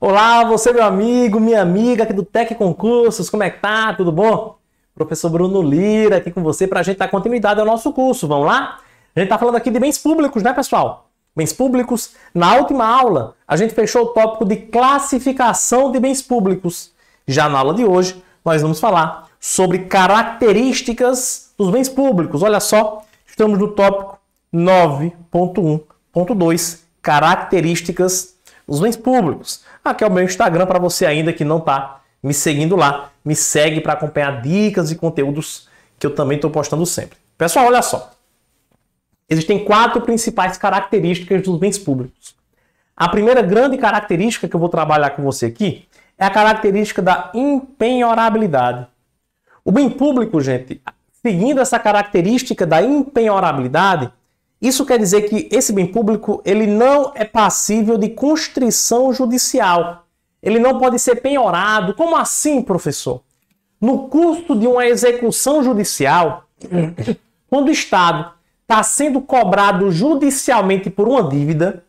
Olá, você meu amigo, minha amiga aqui do Tec Concursos, como é que tá? Tudo bom? Professor Bruno Lira aqui com você para a gente dar continuidade ao nosso curso, vamos lá? A gente está falando aqui de bens públicos, né pessoal? Bens públicos, na última aula a gente fechou o tópico de classificação de bens públicos. Já na aula de hoje nós vamos falar sobre características dos bens públicos. Olha só, estamos no tópico 9.1.2, características dos bens públicos. Aqui é o meu Instagram para você ainda que não está me seguindo lá. Me segue para acompanhar dicas e conteúdos que eu também estou postando sempre. Pessoal, olha só. Existem quatro principais características dos bens públicos. A primeira grande característica que eu vou trabalhar com você aqui é a característica da empenhorabilidade. O bem público, gente, seguindo essa característica da empenhorabilidade, isso quer dizer que esse bem público ele não é passível de constrição judicial. Ele não pode ser penhorado. Como assim, professor? No custo de uma execução judicial, quando o Estado está sendo cobrado judicialmente por uma dívida,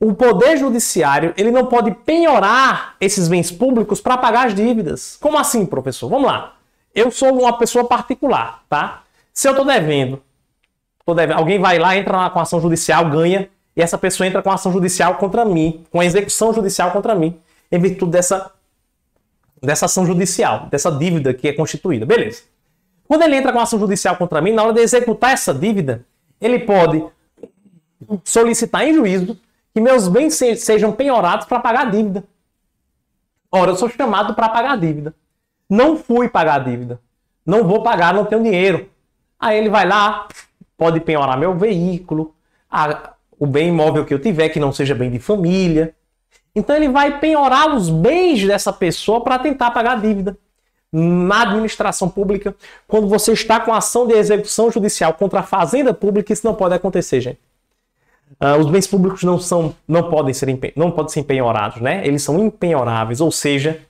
o Poder Judiciário ele não pode penhorar esses bens públicos para pagar as dívidas. Como assim, professor? Vamos lá. Eu sou uma pessoa particular, tá? Se eu estou devendo, tô devendo, alguém vai lá, entra lá com ação judicial, ganha, e essa pessoa entra com ação judicial contra mim, com execução judicial contra mim, em virtude dessa, dessa ação judicial, dessa dívida que é constituída. Beleza. Quando ele entra com ação judicial contra mim, na hora de executar essa dívida, ele pode solicitar em juízo que meus bens sejam penhorados para pagar a dívida. Ora, eu sou chamado para pagar a dívida. Não fui pagar a dívida. Não vou pagar, não tenho dinheiro. Aí ele vai lá, pode penhorar meu veículo, a, o bem imóvel que eu tiver, que não seja bem de família. Então ele vai penhorar os bens dessa pessoa para tentar pagar a dívida. Na administração pública, quando você está com ação de execução judicial contra a fazenda pública, isso não pode acontecer, gente. Uh, os bens públicos não são, não podem ser, não podem ser empenhorados, né? Eles são empenhoráveis, ou seja,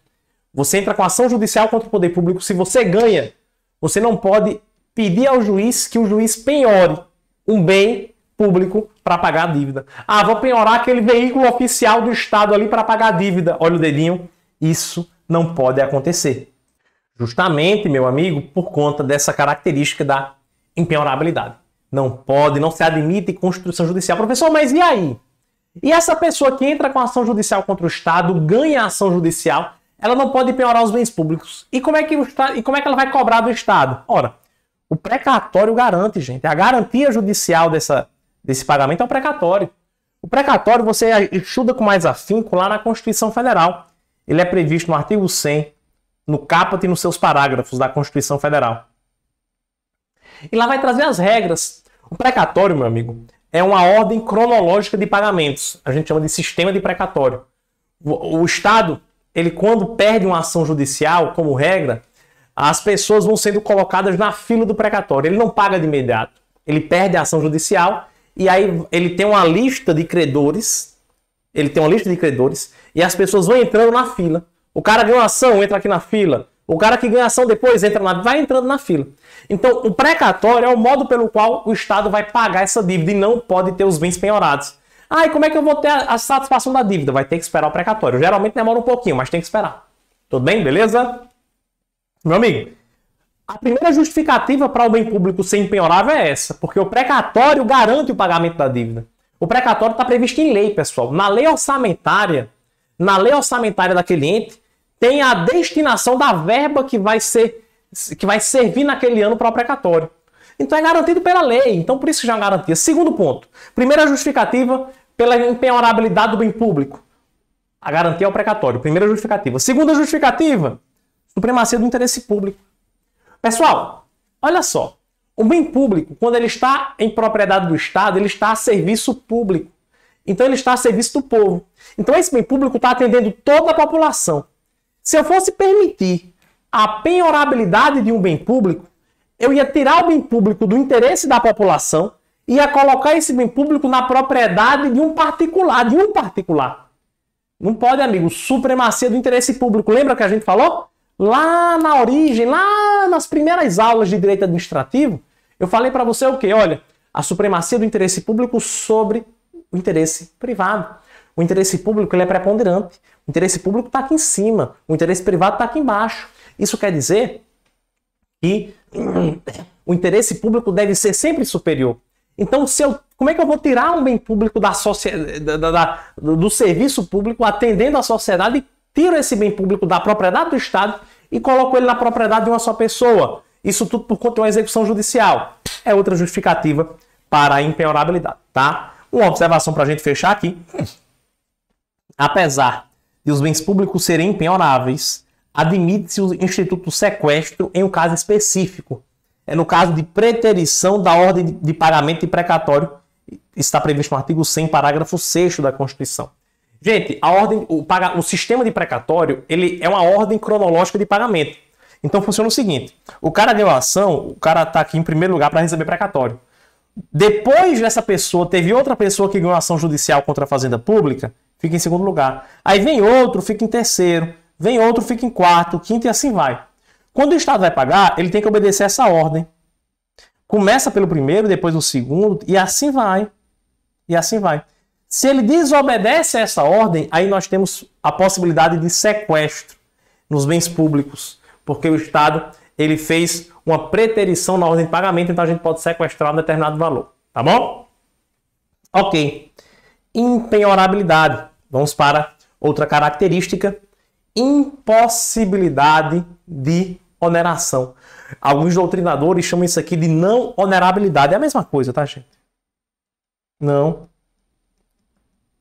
você entra com ação judicial contra o poder público. Se você ganha, você não pode pedir ao juiz que o juiz penhore um bem público para pagar a dívida. Ah, vou penhorar aquele veículo oficial do Estado ali para pagar a dívida. Olha o dedinho. Isso não pode acontecer. Justamente, meu amigo, por conta dessa característica da impenhorabilidade. Não pode, não se admite construção judicial. Professor, mas e aí? E essa pessoa que entra com ação judicial contra o Estado, ganha ação judicial, ela não pode penhorar os bens públicos. E como é que, o e como é que ela vai cobrar do Estado? Ora, o precatório garante, gente. A garantia judicial dessa, desse pagamento é o precatório. O precatório você estuda com mais afinco lá na Constituição Federal. Ele é previsto no artigo 100, no caput e nos seus parágrafos da Constituição Federal. E lá vai trazer as regras. O precatório, meu amigo, é uma ordem cronológica de pagamentos. A gente chama de sistema de precatório. O Estado ele quando perde uma ação judicial, como regra, as pessoas vão sendo colocadas na fila do precatório. Ele não paga de imediato. Ele perde a ação judicial e aí ele tem uma lista de credores. Ele tem uma lista de credores e as pessoas vão entrando na fila. O cara ganha ação, entra aqui na fila. O cara que ganha ação depois entra na, vai entrando na fila. Então, o precatório é o modo pelo qual o Estado vai pagar essa dívida e não pode ter os bens penhorados. Ah, e como é que eu vou ter a, a satisfação da dívida? Vai ter que esperar o precatório. Geralmente demora um pouquinho, mas tem que esperar. Tudo bem? Beleza? Meu amigo, a primeira justificativa para o bem público ser empenhorável é essa, porque o precatório garante o pagamento da dívida. O precatório está previsto em lei, pessoal. Na lei orçamentária, na lei orçamentária daquele ente, tem a destinação da verba que vai ser que vai servir naquele ano para o precatório. Então é garantido pela lei, então por isso já é uma garantia. Segundo ponto, primeira justificativa pela empenhorabilidade do bem público. A garantia é o precatório. Primeira é justificativa. Segunda justificativa, supremacia do interesse público. Pessoal, olha só. O bem público, quando ele está em propriedade do Estado, ele está a serviço público. Então ele está a serviço do povo. Então esse bem público está atendendo toda a população. Se eu fosse permitir a penhorabilidade de um bem público, eu ia tirar o bem público do interesse da população ia colocar esse bem público na propriedade de um particular, de um particular. Não pode, amigo. Supremacia do interesse público. Lembra que a gente falou? Lá na origem, lá nas primeiras aulas de direito administrativo, eu falei para você o quê? Olha, a supremacia do interesse público sobre o interesse privado. O interesse público ele é preponderante. O interesse público está aqui em cima. O interesse privado está aqui embaixo. Isso quer dizer que o interesse público deve ser sempre superior então, se eu, como é que eu vou tirar um bem público da sociedade, da, da, do serviço público, atendendo a sociedade, e tiro esse bem público da propriedade do Estado e coloco ele na propriedade de uma só pessoa? Isso tudo por conta de uma execução judicial. É outra justificativa para a impenhorabilidade, tá? Uma observação para a gente fechar aqui. Apesar de os bens públicos serem impenhoráveis, admite-se o instituto do sequestro em um caso específico, é no caso de preterição da ordem de pagamento de precatório. Está previsto no artigo 100, parágrafo 6 da Constituição. Gente, a ordem, o, o sistema de precatório, ele é uma ordem cronológica de pagamento. Então funciona o seguinte: o cara deu a ação, o cara está aqui em primeiro lugar para receber precatório. Depois dessa pessoa, teve outra pessoa que ganhou ação judicial contra a fazenda pública, fica em segundo lugar. Aí vem outro, fica em terceiro, vem outro, fica em quarto, quinto e assim vai. Quando o Estado vai pagar, ele tem que obedecer essa ordem. Começa pelo primeiro, depois o segundo, e assim vai. E assim vai. Se ele desobedece a essa ordem, aí nós temos a possibilidade de sequestro nos bens públicos, porque o Estado ele fez uma preterição na ordem de pagamento, então a gente pode sequestrar um determinado valor, tá bom? Ok. Impenhorabilidade. Vamos para outra característica impossibilidade de oneração. Alguns doutrinadores chamam isso aqui de não onerabilidade. É a mesma coisa, tá, gente? Não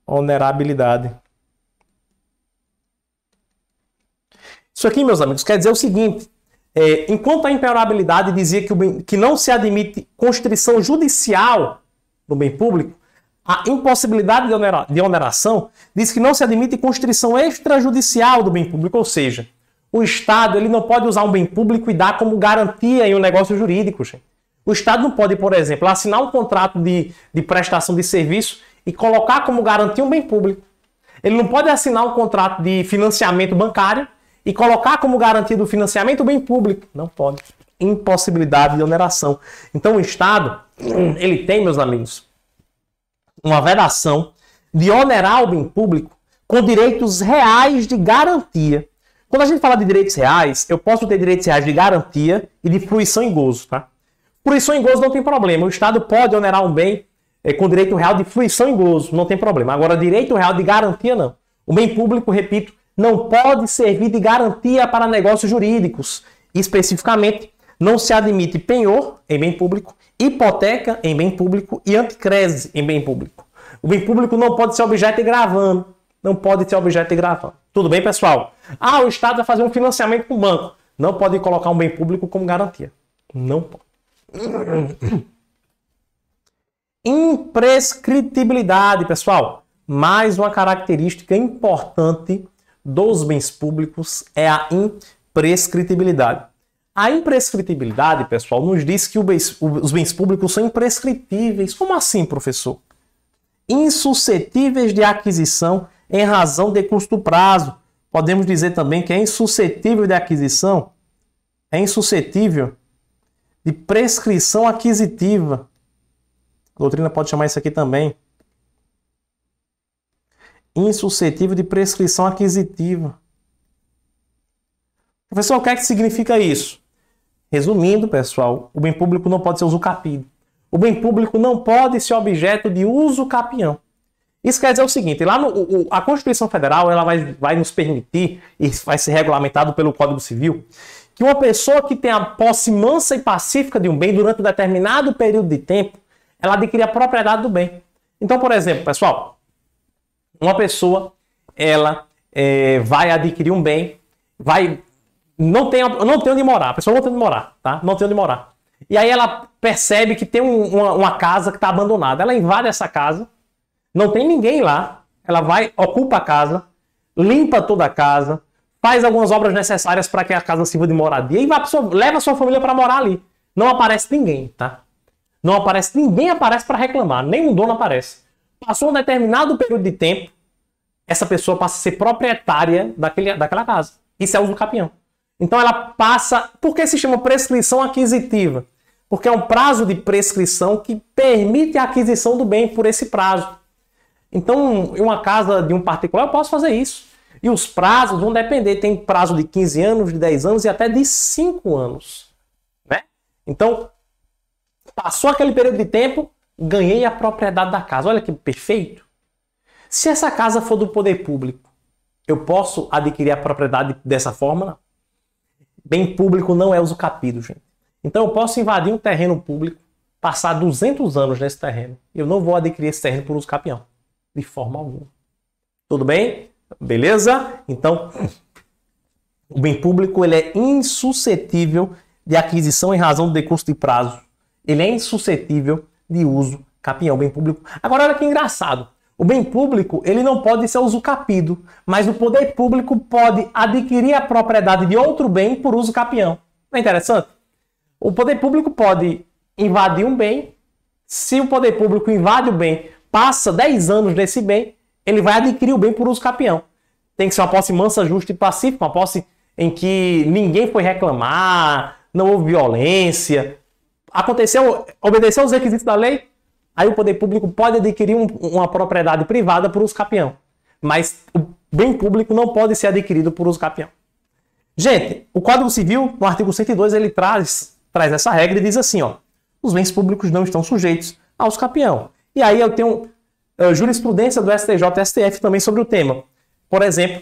onerabilidade. Isso aqui, meus amigos, quer dizer o seguinte: é, enquanto a imperabilidade dizia que, bem, que não se admite constrição judicial no bem público, a impossibilidade de oneração diz que não se admite constrição extrajudicial do bem público, ou seja, o Estado ele não pode usar um bem público e dar como garantia em um negócio jurídico. Gente. O Estado não pode, por exemplo, assinar um contrato de, de prestação de serviço e colocar como garantia um bem público. Ele não pode assinar um contrato de financiamento bancário e colocar como garantia do financiamento o bem público. Não pode. Impossibilidade de oneração. Então o Estado, ele tem, meus amigos, uma vedação de onerar o bem público com direitos reais de garantia. Quando a gente fala de direitos reais, eu posso ter direitos reais de garantia e de fruição em gozo, tá? Fruição em gozo não tem problema. O Estado pode onerar um bem é, com direito real de fruição em gozo, não tem problema. Agora, direito real de garantia, não. O bem público, repito, não pode servir de garantia para negócios jurídicos. Especificamente, não se admite penhor em bem público hipoteca em bem público e anticrese em bem público. O bem público não pode ser objeto e gravando. Não pode ser objeto e gravando. Tudo bem, pessoal? Ah, o Estado vai fazer um financiamento com o banco. Não pode colocar um bem público como garantia. Não pode. Imprescritibilidade, pessoal. Mais uma característica importante dos bens públicos é a imprescritibilidade. A imprescritibilidade, pessoal, nos diz que os bens públicos são imprescritíveis. Como assim, professor? Insuscetíveis de aquisição em razão de custo prazo. Podemos dizer também que é insuscetível de aquisição, é insuscetível de prescrição aquisitiva. A doutrina pode chamar isso aqui também. Insuscetível de prescrição aquisitiva. Professor, o que, é que significa isso? Resumindo, pessoal, o bem público não pode ser usucapido. O bem público não pode ser objeto de uso capião. Isso quer dizer o seguinte, lá no, o, a Constituição Federal ela vai, vai nos permitir, e vai ser regulamentado pelo Código Civil, que uma pessoa que tem a posse mansa e pacífica de um bem durante um determinado período de tempo, ela adquire a propriedade do bem. Então, por exemplo, pessoal, uma pessoa ela é, vai adquirir um bem, vai não tem, não tem onde morar, a pessoa não tem onde morar, tá? Não tem onde morar. E aí ela percebe que tem um, uma, uma, casa que está abandonada. Ela invade essa casa, não tem ninguém lá. Ela vai, ocupa a casa, limpa toda a casa, faz algumas obras necessárias para que a casa sirva de moradia e leva a sua família para morar ali. Não aparece ninguém, tá? Não aparece ninguém aparece para reclamar, nenhum dono aparece. Passou um determinado período de tempo, essa pessoa passa a ser proprietária daquele, daquela casa. Isso é o do capião. Então ela passa. Por que se chama prescrição aquisitiva? Porque é um prazo de prescrição que permite a aquisição do bem por esse prazo. Então, em uma casa de um particular, eu posso fazer isso. E os prazos vão depender: tem prazo de 15 anos, de 10 anos e até de 5 anos. Né? Então, passou aquele período de tempo, ganhei a propriedade da casa. Olha que perfeito. Se essa casa for do poder público, eu posso adquirir a propriedade dessa forma? Não. Bem público não é uso capido, gente. Então eu posso invadir um terreno público, passar 200 anos nesse terreno, eu não vou adquirir esse terreno por uso capião, de forma alguma. Tudo bem? Beleza? Então, o bem público ele é insuscetível de aquisição em razão do decurso de prazo. Ele é insuscetível de uso capião, bem público. Agora, olha que engraçado. O bem público, ele não pode ser capido, mas o poder público pode adquirir a propriedade de outro bem por uso capião. Não é interessante? O poder público pode invadir um bem. Se o poder público invade o bem, passa 10 anos nesse bem, ele vai adquirir o bem por uso capião. Tem que ser uma posse mansa, justa e pacífica, uma posse em que ninguém foi reclamar, não houve violência, aconteceu, obedeceu aos requisitos da lei, Aí o poder público pode adquirir um, uma propriedade privada por uso capião, mas o bem público não pode ser adquirido por uso capião. Gente, o Código Civil, no artigo 102, ele traz, traz essa regra e diz assim, ó, os bens públicos não estão sujeitos aos capião. E aí eu tenho uh, jurisprudência do STJ e STF também sobre o tema. Por exemplo,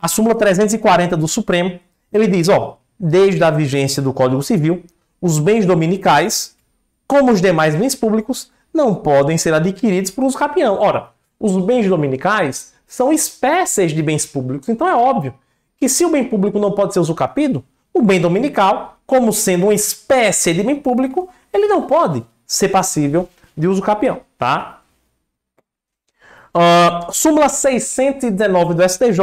a súmula 340 do Supremo, ele diz, ó, desde a vigência do Código Civil, os bens dominicais, como os demais bens públicos, não podem ser adquiridos por uso capião. Ora, os bens dominicais são espécies de bens públicos, então é óbvio que se o bem público não pode ser capido, o bem dominical, como sendo uma espécie de bem público, ele não pode ser passível de usucapião, tá? Uh, súmula 619 do STJ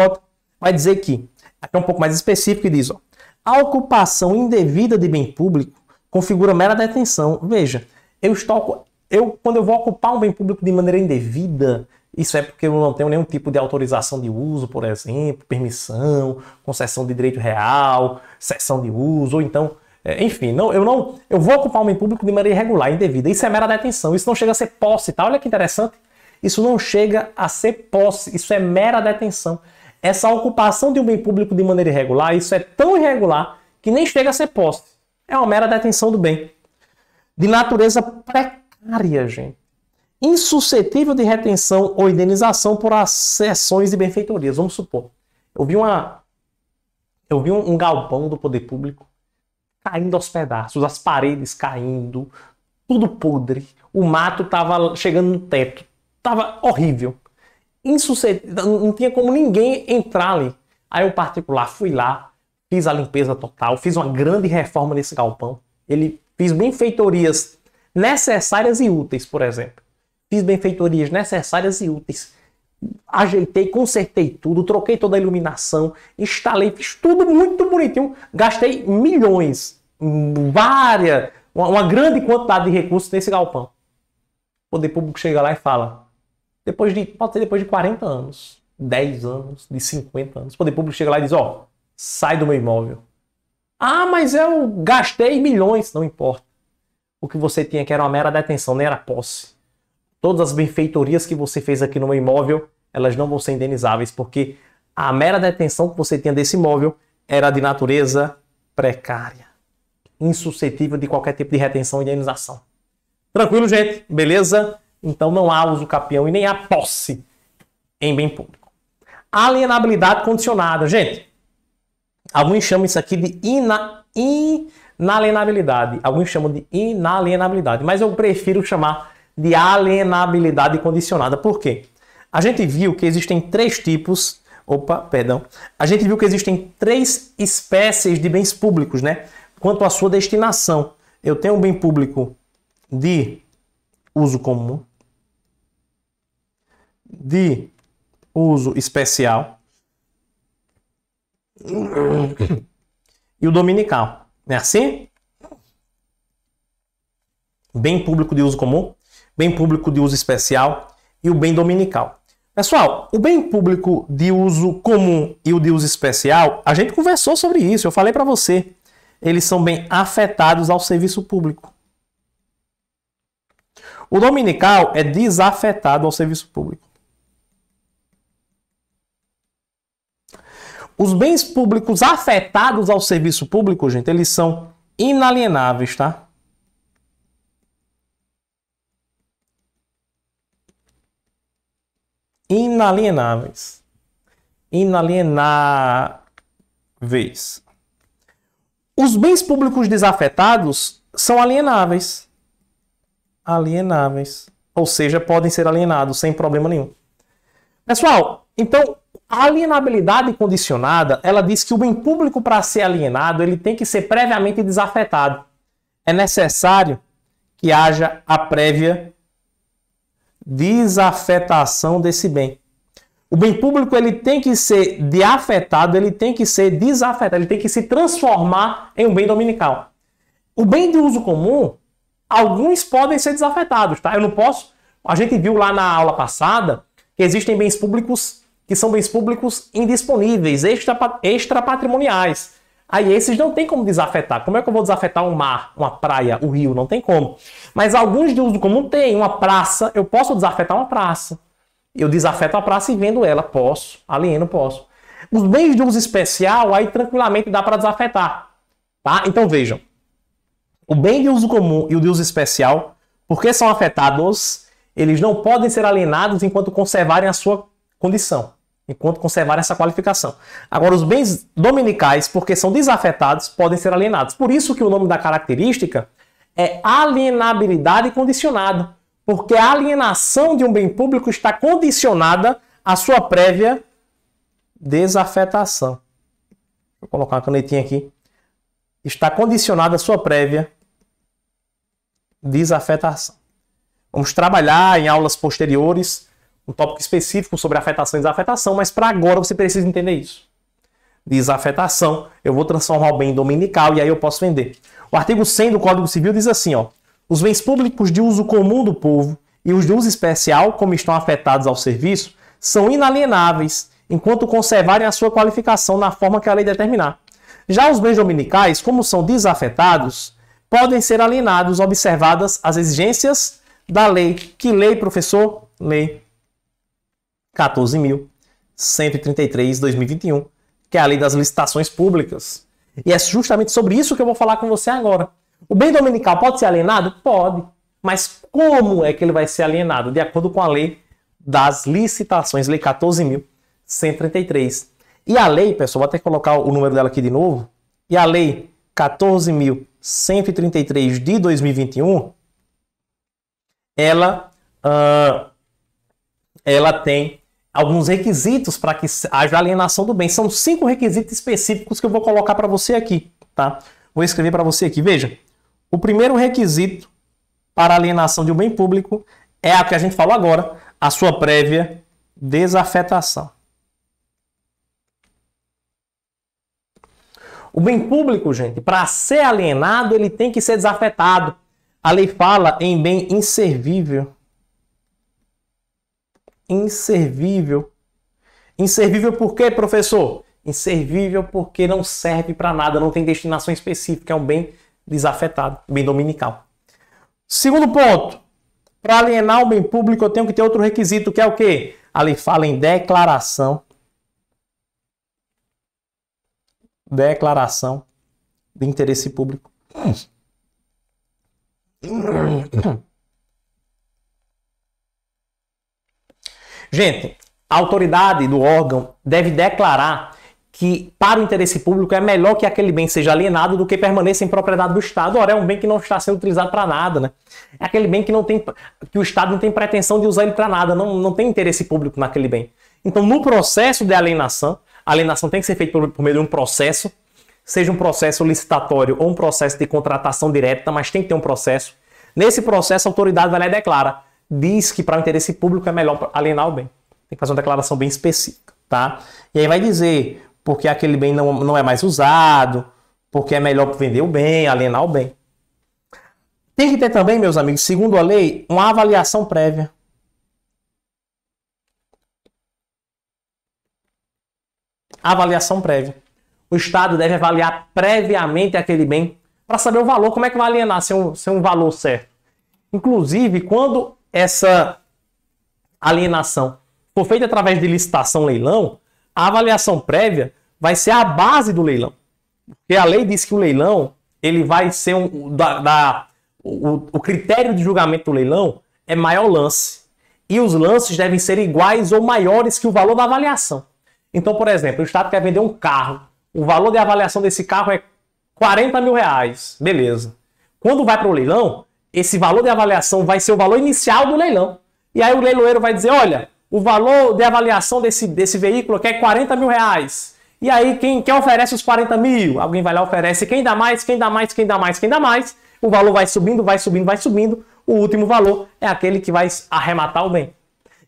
vai dizer que, aqui é um pouco mais específico, e diz, ó, a ocupação indevida de bem público configura mera detenção. Veja, eu estou eu, quando eu vou ocupar um bem público de maneira indevida, isso é porque eu não tenho nenhum tipo de autorização de uso, por exemplo, permissão, concessão de direito real, cessão de uso, ou então, é, enfim, não, eu não, eu vou ocupar um bem público de maneira irregular, indevida. Isso é mera detenção, isso não chega a ser posse, tá? Olha que interessante. Isso não chega a ser posse, isso é mera detenção. Essa ocupação de um bem público de maneira irregular, isso é tão irregular que nem chega a ser posse. É uma mera detenção do bem. De natureza precária área, gente. Insuscetível de retenção ou indenização por acessões e benfeitorias. Vamos supor. Eu vi, uma, eu vi um, um galpão do poder público caindo aos pedaços, as paredes caindo, tudo podre, o mato estava chegando no teto, estava horrível. Insuscetível, não tinha como ninguém entrar ali. Aí eu particular fui lá, fiz a limpeza total, fiz uma grande reforma nesse galpão. Ele fiz benfeitorias necessárias e úteis, por exemplo. Fiz benfeitorias necessárias e úteis. Ajeitei, consertei tudo, troquei toda a iluminação, instalei, fiz tudo muito bonitinho. Gastei milhões, várias, uma, grande quantidade de recursos nesse galpão. O poder público chega lá e fala: depois de, pode ser depois de 40 anos, 10 anos, de 50 anos, o poder público chega lá e diz: ó, oh, sai do meu imóvel. Ah, mas eu gastei milhões, não importa o que você tinha que era uma mera detenção, nem era posse. Todas as benfeitorias que você fez aqui no meu imóvel, elas não vão ser indenizáveis, porque a mera detenção que você tinha desse imóvel era de natureza precária, insuscetível de qualquer tipo de retenção e indenização. Tranquilo, gente? Beleza? Então não há uso capião e nem há posse em bem público. Alienabilidade condicionada. Gente, alguns chamam isso aqui de ina... In na alienabilidade. Alguns chamam de inalienabilidade, mas eu prefiro chamar de alienabilidade condicionada. Por quê? A gente viu que existem três tipos. Opa, perdão. A gente viu que existem três espécies de bens públicos, né? Quanto à sua destinação. Eu tenho um bem público de uso comum, de uso especial e o dominical assim Bem público de uso comum, bem público de uso especial e o bem dominical. Pessoal, o bem público de uso comum e o de uso especial, a gente conversou sobre isso, eu falei para você. Eles são bem afetados ao serviço público. O dominical é desafetado ao serviço público. Os bens públicos afetados ao serviço público, gente, eles são inalienáveis, tá? Inalienáveis. Inalienáveis. Os bens públicos desafetados são alienáveis. Alienáveis. Ou seja, podem ser alienados sem problema nenhum. Pessoal, então a alienabilidade condicionada, ela diz que o bem público para ser alienado, ele tem que ser previamente desafetado. É necessário que haja a prévia desafetação desse bem. O bem público ele tem que ser deafetado, ele tem que ser desafetado, ele tem que se transformar em um bem dominical. O bem de uso comum, alguns podem ser desafetados, tá? Eu não posso. A gente viu lá na aula passada que existem bens públicos que são bens públicos indisponíveis, extrapatrimoniais. Aí esses não tem como desafetar. Como é que eu vou desafetar um mar, uma praia, o um rio? Não tem como. Mas alguns de uso comum tem. Uma praça, eu posso desafetar uma praça. Eu desafeto a praça e vendo ela. Posso. Alieno, posso. Os bens de uso especial, aí tranquilamente dá para desafetar. Tá? Então vejam. O bem de uso comum e o de uso especial, porque são afetados, eles não podem ser alienados enquanto conservarem a sua condição enquanto conservarem essa qualificação. Agora, os bens dominicais, porque são desafetados, podem ser alienados. Por isso que o nome da característica é alienabilidade condicionada, porque a alienação de um bem público está condicionada à sua prévia desafetação. Vou colocar uma canetinha aqui. Está condicionada à sua prévia desafetação. Vamos trabalhar em aulas posteriores um tópico específico sobre afetação e desafetação, mas para agora você precisa entender isso. Desafetação, eu vou transformar o bem em dominical e aí eu posso vender. O artigo 100 do Código Civil diz assim, ó: Os bens públicos de uso comum do povo e os de uso especial, como estão afetados ao serviço, são inalienáveis enquanto conservarem a sua qualificação na forma que a lei determinar. Já os bens dominicais, como são desafetados, podem ser alienados observadas as exigências da lei. Que lei, professor? Lei 14.133 de 2021, que é a lei das licitações públicas. E é justamente sobre isso que eu vou falar com você agora. O bem dominical pode ser alienado? Pode. Mas como é que ele vai ser alienado? De acordo com a lei das licitações, lei 14.133. E a lei, pessoal, vou até colocar o número dela aqui de novo. E a lei 14.133 de 2021, ela, uh, ela tem alguns requisitos para que haja alienação do bem. São cinco requisitos específicos que eu vou colocar para você aqui, tá? Vou escrever para você aqui. Veja, o primeiro requisito para alienação de um bem público é a que a gente falou agora, a sua prévia desafetação. O bem público, gente, para ser alienado, ele tem que ser desafetado. A lei fala em bem inservível inservível. Inservível por quê, professor? Inservível porque não serve para nada, não tem destinação específica, é um bem desafetado, bem dominical. Segundo ponto, para alienar o bem público, eu tenho que ter outro requisito, que é o quê? Ali fala em declaração. Declaração de interesse público. Gente, a autoridade do órgão deve declarar que, para o interesse público, é melhor que aquele bem seja alienado do que permaneça em propriedade do Estado. Ora, é um bem que não está sendo utilizado para nada, né? É aquele bem que não tem, que o Estado não tem pretensão de usar ele para nada, não, não tem interesse público naquele bem. Então, no processo de alienação, a alienação tem que ser feita por, por meio de um processo, seja um processo licitatório ou um processo de contratação direta, mas tem que ter um processo. Nesse processo, a autoridade vai lá e declara diz que para o interesse público é melhor alienar o bem. Tem que fazer uma declaração bem específica, tá? E aí vai dizer porque aquele bem não, não é mais usado, porque é melhor vender o bem, alienar o bem. Tem que ter também, meus amigos, segundo a lei, uma avaliação prévia. Avaliação prévia. O Estado deve avaliar previamente aquele bem para saber o valor, como é que vai alienar, se é um, se é um valor certo. Inclusive, quando essa alienação for feita através de licitação leilão, a avaliação prévia vai ser a base do leilão. Porque a lei diz que o leilão, ele vai ser um. Da, da o, o critério de julgamento do leilão é maior lance. E os lances devem ser iguais ou maiores que o valor da avaliação. Então, por exemplo, o Estado quer vender um carro. O valor de avaliação desse carro é 40 mil reais. Beleza. Quando vai para o leilão, esse valor de avaliação vai ser o valor inicial do leilão. E aí o leiloeiro vai dizer: olha, o valor de avaliação desse, desse veículo aqui é 40 mil reais. E aí, quem, quem oferece os 40 mil? Alguém vai lá oferece quem dá mais, quem dá mais, quem dá mais, quem dá mais. O valor vai subindo, vai subindo, vai subindo. O último valor é aquele que vai arrematar o bem.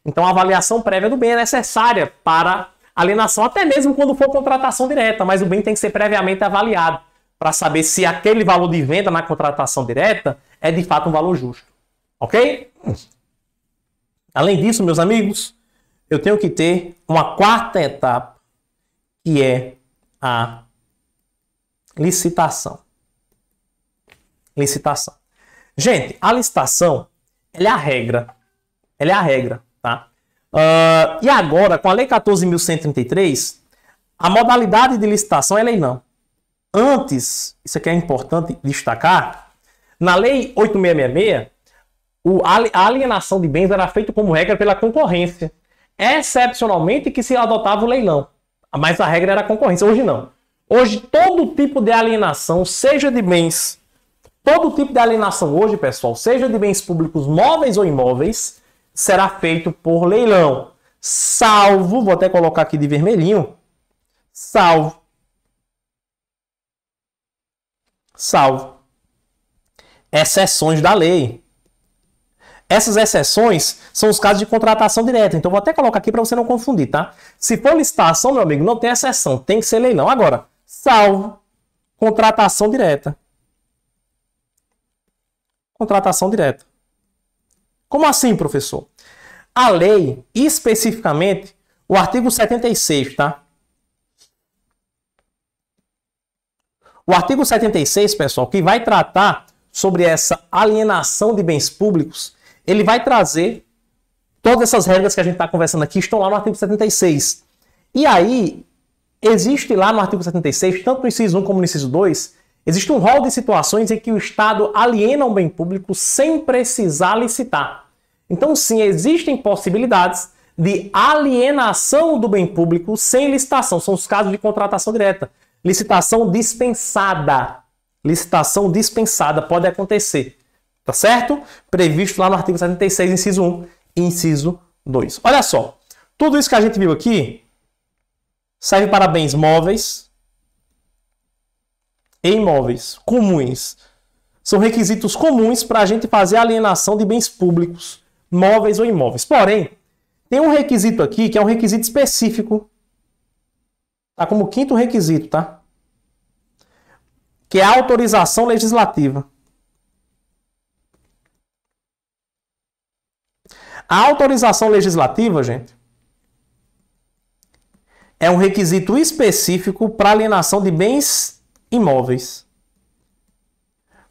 Então, a avaliação prévia do bem é necessária para alienação, até mesmo quando for contratação direta, mas o bem tem que ser previamente avaliado para saber se aquele valor de venda na contratação direta é de fato um valor justo. Ok? Além disso, meus amigos, eu tenho que ter uma quarta etapa, que é a licitação. Licitação. Gente, a licitação ela é a regra. Ela é a regra, tá? Uh, e agora, com a Lei 14.133, a modalidade de licitação é leilão. Antes, isso aqui é importante destacar, na Lei 8666, a alienação de bens era feita como regra pela concorrência, excepcionalmente que se adotava o leilão. Mas a regra era a concorrência, hoje não. Hoje, todo tipo de alienação, seja de bens, todo tipo de alienação hoje, pessoal, seja de bens públicos móveis ou imóveis, será feito por leilão. Salvo, vou até colocar aqui de vermelhinho, salvo. Salvo exceções da lei. Essas exceções são os casos de contratação direta. Então, vou até colocar aqui para você não confundir, tá? Se for licitação, meu amigo, não tem exceção. Tem que ser leilão. Agora, salvo contratação direta. Contratação direta. Como assim, professor? A lei, especificamente, o artigo 76, tá? O artigo 76, pessoal, que vai tratar sobre essa alienação de bens públicos, ele vai trazer todas essas regras que a gente está conversando aqui, estão lá no artigo 76. E aí, existe lá no artigo 76, tanto no inciso 1 como no inciso 2, existe um rol de situações em que o Estado aliena um bem público sem precisar licitar. Então, sim, existem possibilidades de alienação do bem público sem licitação. São os casos de contratação direta. Licitação dispensada licitação dispensada pode acontecer. Tá certo? Previsto lá no artigo 76, inciso 1 e inciso 2. Olha só, tudo isso que a gente viu aqui serve para bens móveis e imóveis comuns. São requisitos comuns para a gente fazer alienação de bens públicos, móveis ou imóveis. Porém, tem um requisito aqui que é um requisito específico. Tá como quinto requisito, tá? que é a autorização legislativa. A autorização legislativa, gente, é um requisito específico para alienação de bens imóveis.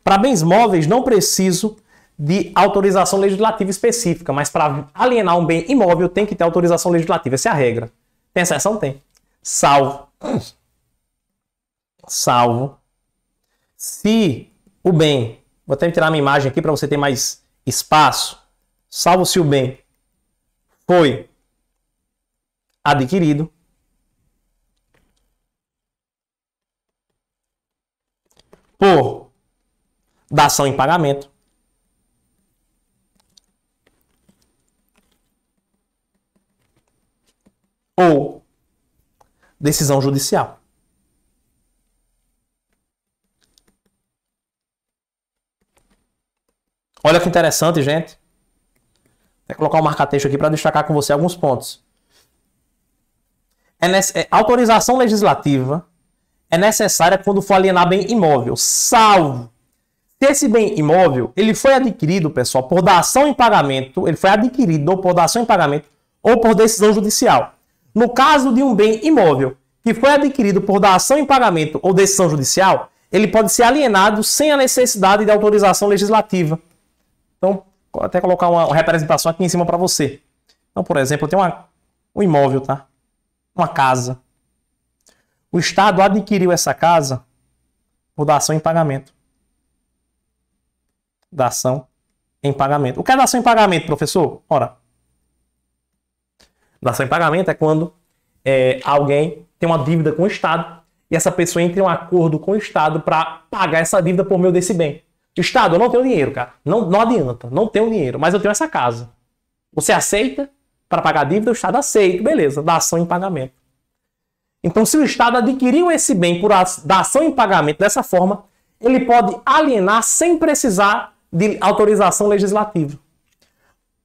Para bens móveis, não preciso de autorização legislativa específica, mas para alienar um bem imóvel tem que ter autorização legislativa. Essa é a regra. Tem exceção? Tem. Salvo. Salvo se o bem, vou até tirar minha imagem aqui para você ter mais espaço, salvo se o bem foi adquirido, por dação em pagamento. Ou decisão judicial. Olha que interessante, gente. Vou colocar um marca-texto aqui para destacar com você alguns pontos. É é, autorização legislativa é necessária quando for alienar bem imóvel, salvo se esse bem imóvel ele foi adquirido, pessoal, por dação em pagamento, ele foi adquirido ou por dação em pagamento ou por decisão judicial. No caso de um bem imóvel que foi adquirido por dação em pagamento ou decisão judicial, ele pode ser alienado sem a necessidade de autorização legislativa. Então, até colocar uma representação aqui em cima para você. Então, por exemplo, eu tenho uma, um imóvel, tá? Uma casa. O Estado adquiriu essa casa por dação em pagamento. Dação em pagamento. O que é dação em pagamento, professor? Ora, dação em pagamento é quando é, alguém tem uma dívida com o Estado e essa pessoa entra em um acordo com o Estado para pagar essa dívida por meio desse bem. Estado, eu não tenho dinheiro, cara. Não, não adianta, não tenho dinheiro, mas eu tenho essa casa. Você aceita para pagar a dívida? O Estado aceita, beleza, da ação em pagamento. Então, se o Estado adquiriu esse bem por da ação em pagamento dessa forma, ele pode alienar sem precisar de autorização legislativa.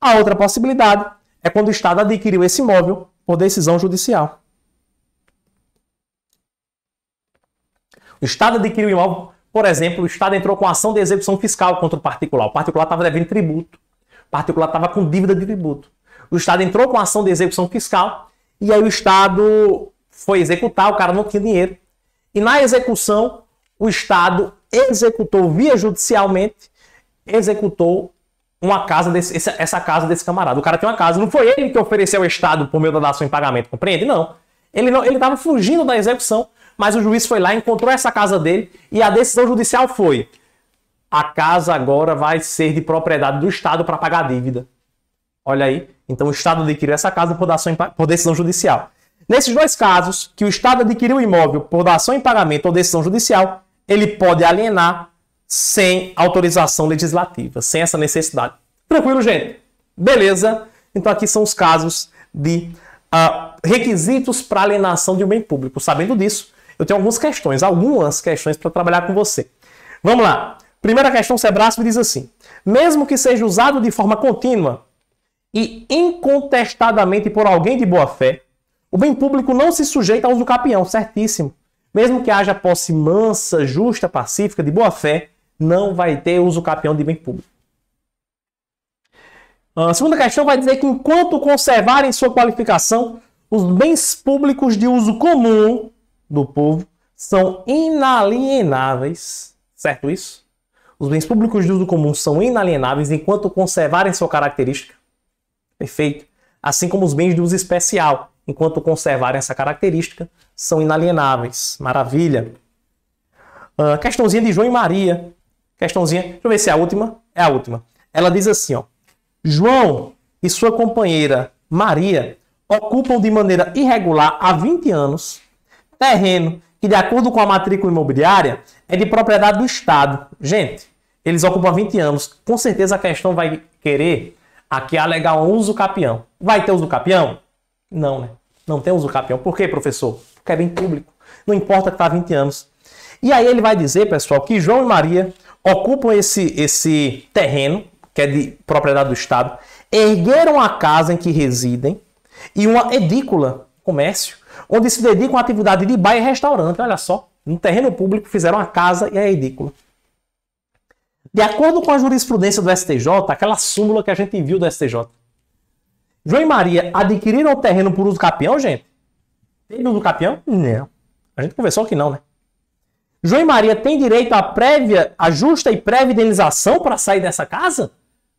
A outra possibilidade é quando o Estado adquiriu esse imóvel por decisão judicial. O Estado adquiriu o imóvel por exemplo, o Estado entrou com ação de execução fiscal contra o particular. O particular estava devendo tributo. O particular estava com dívida de tributo. O Estado entrou com ação de execução fiscal e aí o Estado foi executar, o cara não tinha dinheiro. E na execução, o Estado executou via judicialmente, executou uma casa desse, essa casa desse camarada. O cara tem uma casa, não foi ele que ofereceu ao Estado por meio da ação em pagamento, compreende? Não. Ele não, ele estava fugindo da execução mas o juiz foi lá, encontrou essa casa dele e a decisão judicial foi: a casa agora vai ser de propriedade do Estado para pagar a dívida. Olha aí, então o Estado adquiriu essa casa por, dação, por decisão judicial. Nesses dois casos, que o Estado adquiriu o imóvel por dação em pagamento ou decisão judicial, ele pode alienar sem autorização legislativa, sem essa necessidade. Tranquilo, gente? Beleza? Então aqui são os casos de uh, requisitos para alienação de um bem público. Sabendo disso, eu tenho algumas questões, algumas questões para trabalhar com você. Vamos lá. Primeira questão, Sebrasco diz assim: mesmo que seja usado de forma contínua e incontestadamente por alguém de boa fé, o bem público não se sujeita ao uso capião. certíssimo. Mesmo que haja posse mansa, justa, pacífica, de boa fé, não vai ter uso capião de bem público. A ah, segunda questão vai dizer que enquanto conservarem sua qualificação, os bens públicos de uso comum do povo são inalienáveis, certo isso? Os bens públicos de uso comum são inalienáveis enquanto conservarem sua característica. Perfeito. Assim como os bens de uso especial, enquanto conservarem essa característica, são inalienáveis. Maravilha. Uh, questãozinha de João e Maria. Questãozinha. Deixa eu ver se é a última. É a última. Ela diz assim, ó. João e sua companheira Maria ocupam de maneira irregular há 20 anos terreno que, de acordo com a matrícula imobiliária, é de propriedade do Estado. Gente, eles ocupam 20 anos. Com certeza a questão vai querer aqui alegar um uso capião. Vai ter uso capião? Não, né? Não tem uso capião. Por quê, professor? Porque é bem público. Não importa que está 20 anos. E aí ele vai dizer, pessoal, que João e Maria ocupam esse, esse terreno, que é de propriedade do Estado, ergueram a casa em que residem e uma edícula, comércio, onde se dedicam à atividade de bar e restaurante. Olha só, no terreno público fizeram uma casa e é ridículo. De acordo com a jurisprudência do STJ, aquela súmula que a gente viu do STJ, João e Maria adquiriram o terreno por uso capião, gente? Teve uso capião? Não. A gente conversou que não, né? João e Maria têm direito à prévia, à justa e prévia indenização para sair dessa casa?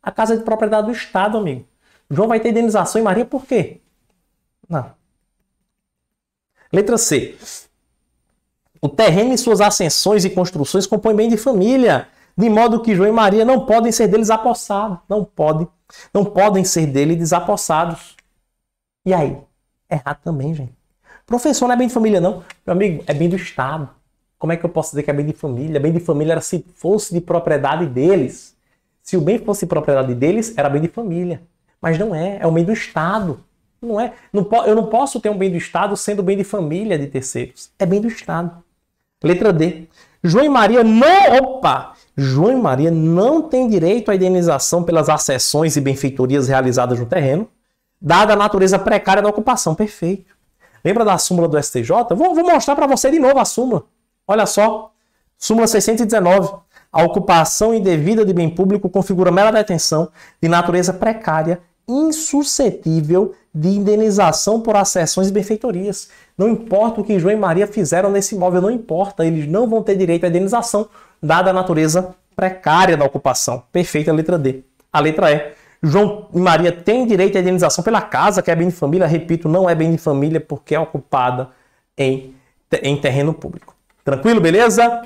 A casa é de propriedade do Estado, amigo. João vai ter indenização e Maria por quê? Não. Letra C. O terreno e suas ascensões e construções compõem bem de família, de modo que João e Maria não podem ser deles apossados. Não podem. Não podem ser dele desapossados. E aí? É errado também, gente. Professor não é bem de família, não. Meu amigo, é bem do Estado. Como é que eu posso dizer que é bem de família? Bem de família era se fosse de propriedade deles. Se o bem fosse propriedade deles, era bem de família. Mas não é, é o bem do Estado. Não é. Não, eu não posso ter um bem do Estado sendo bem de família de terceiros. É bem do Estado. Letra D. João e Maria não. Opa! João e Maria não têm direito à indenização pelas acessões e benfeitorias realizadas no terreno, dada a natureza precária da ocupação. Perfeito. Lembra da súmula do STJ? Vou, vou mostrar para você de novo a súmula. Olha só. Súmula 619. A ocupação indevida de bem público configura mera detenção de natureza precária, insuscetível de indenização por acessões e benfeitorias. Não importa o que João e Maria fizeram nesse imóvel, não importa, eles não vão ter direito à indenização, dada a natureza precária da ocupação. Perfeita a letra D. A letra E. João e Maria têm direito à indenização pela casa, que é bem de família, repito, não é bem de família porque é ocupada em, em terreno público. Tranquilo, beleza?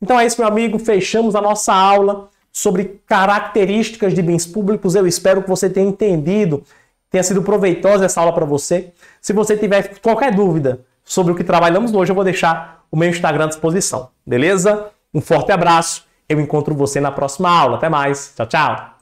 Então é isso, meu amigo. Fechamos a nossa aula sobre características de bens públicos. Eu espero que você tenha entendido tenha sido proveitosa essa aula para você. Se você tiver qualquer dúvida sobre o que trabalhamos hoje, eu vou deixar o meu Instagram à disposição, beleza? Um forte abraço, eu encontro você na próxima aula. Até mais, tchau, tchau!